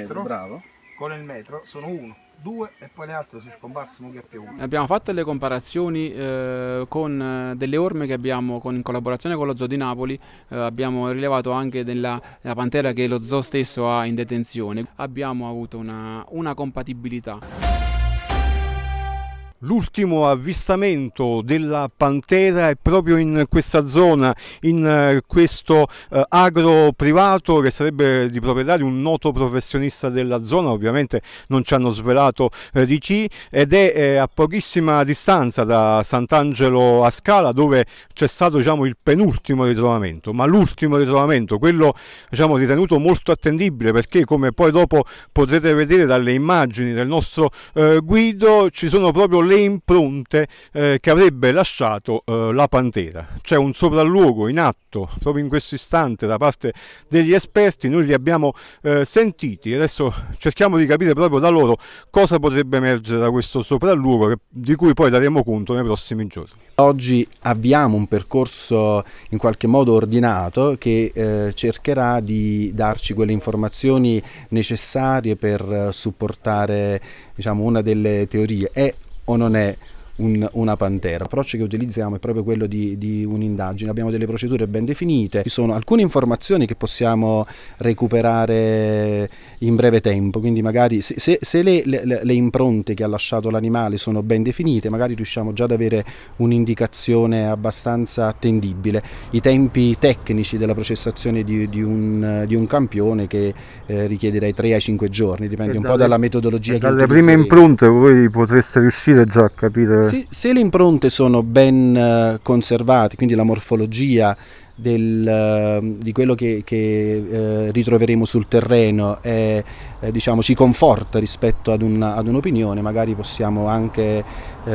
metro, bravo. Con il metro sono uno. due e poi le altre sono scomparse un GP1. Abbiamo fatto le comparazioni eh, con eh, delle orme che abbiamo con, in collaborazione con lo zoo di Napoli, eh, abbiamo rilevato anche della, della, pantera che lo zoo stesso ha in detenzione. Abbiamo avuto una, una compatibilità. L'ultimo avvistamento della pantera è proprio in questa zona, in eh, questo eh, agro privato che sarebbe di proprietà di un noto professionista della zona, ovviamente non ci hanno svelato eh, di chi, ed è eh, a pochissima distanza da Sant'Angelo a Scala dove c'è stato diciamo, il penultimo ritrovamento, ma l'ultimo ritrovamento, quello diciamo, ritenuto molto attendibile perché come poi dopo potrete vedere dalle immagini del nostro eh, guido ci sono proprio le impronte eh, che avrebbe lasciato eh, la Pantera. C'è un sopralluogo in atto proprio in questo istante da parte degli esperti, noi li abbiamo eh, sentiti adesso cerchiamo di capire proprio da loro cosa potrebbe emergere da questo sopralluogo che, di cui poi daremo conto nei prossimi giorni. Oggi avviamo un percorso in qualche modo ordinato che eh, cercherà di darci quelle informazioni necessarie per eh, supportare diciamo, una delle teorie. È ono ne un, una pantera. L'approccio che utilizziamo è proprio quello di, di un'indagine, abbiamo delle procedure ben definite, ci sono alcune informazioni che possiamo recuperare in breve tempo, quindi magari se, se, se le, le, le impronte che ha lasciato l'animale sono ben definite, magari riusciamo già ad avere un'indicazione abbastanza attendibile. I tempi tecnici della processazione di, di, un, di un, campione che eh, richiede dai 3 ai 5 giorni, dipende e eh, un dalle, po' dalla metodologia eh, che utilizziamo. dalle prime impronte voi potreste riuscire già a capire se, se le impronte sono ben eh, conservate, quindi la morfologia del, eh, di quello che, che eh, ritroveremo sul terreno è, diciamo, ci conforta rispetto ad, una, ad, un'opinione, magari possiamo anche uh,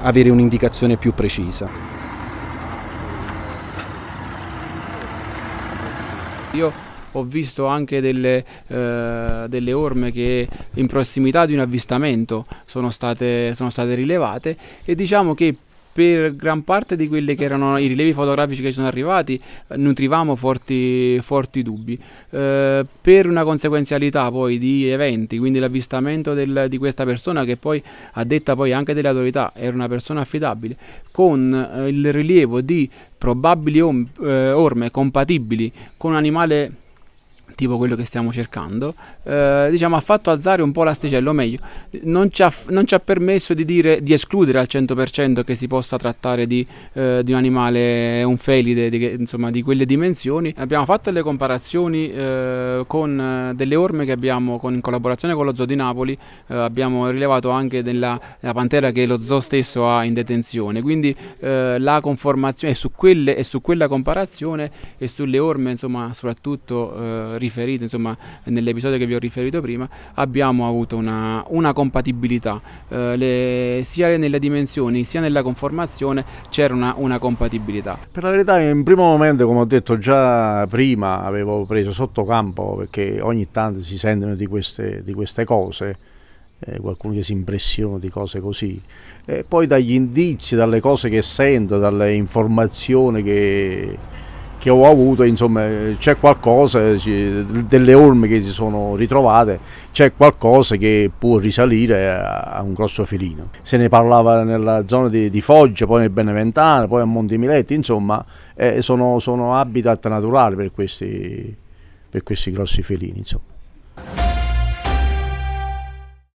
avere un'indicazione più precisa. Io ho visto anche delle, eh, delle, orme che in prossimità di un avvistamento sono state, sono state rilevate e diciamo che per gran parte di quelli che erano i rilievi fotografici che ci sono arrivati eh, nutrivamo forti, forti dubbi. Eh, per una conseguenzialità poi di eventi, quindi l'avvistamento del, di questa persona che poi a detta poi anche delle autorità era una persona affidabile, con eh, il rilievo di probabili om, eh, orme compatibili con un animale tipo quello che stiamo cercando, eh, diciamo, ha fatto alzare un po' l'asticello, o meglio, non ci, ha, non ci ha, permesso di, dire, di escludere al 100% che si possa trattare di, eh, di un animale, un felide, di, insomma, di quelle dimensioni. Abbiamo fatto le comparazioni eh, con eh, delle orme che abbiamo con, in collaborazione con lo zoo di Napoli, eh, abbiamo rilevato anche della, della, pantera che lo zoo stesso ha in detenzione, quindi eh, la conformazione su quelle e su quella comparazione e sulle orme, insomma, soprattutto eh, riferite, insomma nell'episodio che vi ho riferito prima, abbiamo avuto una, una compatibilità, eh, le, sia nelle dimensioni sia nella conformazione c'era una, una compatibilità. Per la verità in primo momento, come ho detto già prima, avevo preso sottocampo perché ogni tanto si sentono di queste, di queste cose. Eh, qualcuno che si impressiona di cose così. e poi dagli indizi, dalle cose che sento, dalle informazioni che, che ho avuto, insomma c'è qualcosa, delle orme che si sono ritrovate, c'è qualcosa che può risalire a un grosso felino. Se ne parlava nella zona di, di Foggia, poi nel Beneventano, poi a Monte Montemiletti, insomma eh, sono, sono, habitat naturali per questi, per questi grossi felini. Insomma.